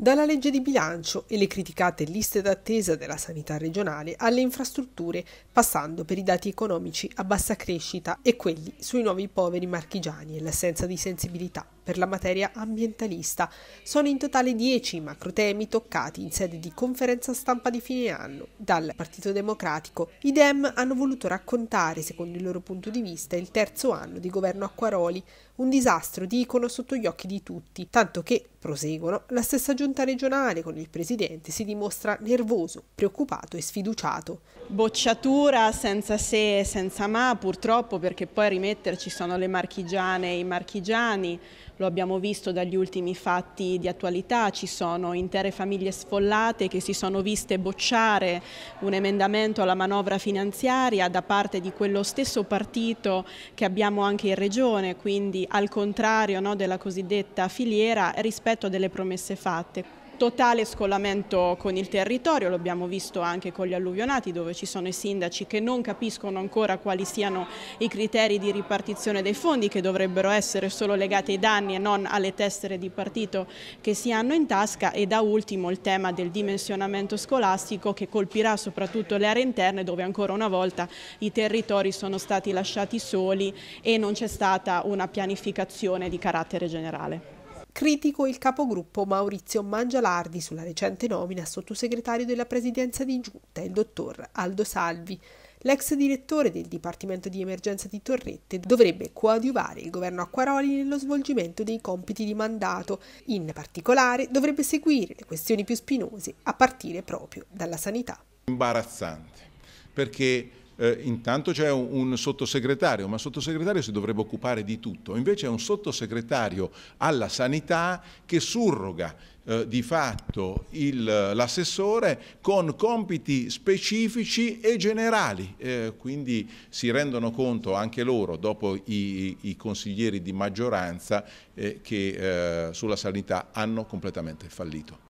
Dalla legge di bilancio e le criticate liste d'attesa della sanità regionale alle infrastrutture, passando per i dati economici a bassa crescita e quelli sui nuovi poveri marchigiani e l'assenza di sensibilità per la materia ambientalista, sono in totale dieci i macrotemi toccati in sede di conferenza stampa di fine anno. Dal Partito Democratico, i Dem hanno voluto raccontare, secondo il loro punto di vista, il terzo anno di governo Acquaroli, un disastro dicono sotto gli occhi di tutti, tanto che, proseguono, la stessa giornata giunta regionale con il presidente si dimostra nervoso, preoccupato e sfiduciato. Bocciatura senza se e senza ma purtroppo perché poi a rimetterci sono le marchigiane e i marchigiani, lo abbiamo visto dagli ultimi fatti di attualità, ci sono intere famiglie sfollate che si sono viste bocciare un emendamento alla manovra finanziaria da parte di quello stesso partito che abbiamo anche in regione, quindi al contrario no, della cosiddetta filiera rispetto a delle promesse fatte totale scollamento con il territorio, l'abbiamo visto anche con gli alluvionati dove ci sono i sindaci che non capiscono ancora quali siano i criteri di ripartizione dei fondi che dovrebbero essere solo legati ai danni e non alle tessere di partito che si hanno in tasca e da ultimo il tema del dimensionamento scolastico che colpirà soprattutto le aree interne dove ancora una volta i territori sono stati lasciati soli e non c'è stata una pianificazione di carattere generale. Critico il capogruppo Maurizio Mangialardi sulla recente nomina a sottosegretario della presidenza di giunta, il dottor Aldo Salvi. L'ex direttore del Dipartimento di Emergenza di Torrette dovrebbe coadiuvare il governo Acquaroli nello svolgimento dei compiti di mandato, in particolare dovrebbe seguire le questioni più spinose, a partire proprio dalla sanità. Imbarazzante, perché eh, intanto c'è un, un, sottosegretario, ma il sottosegretario si dovrebbe occupare di tutto, invece è un sottosegretario alla sanità che surroga eh, di fatto l'assessore con compiti specifici e generali, eh, quindi si rendono conto anche loro, dopo i, i consiglieri di maggioranza, eh, che eh, sulla sanità hanno completamente fallito.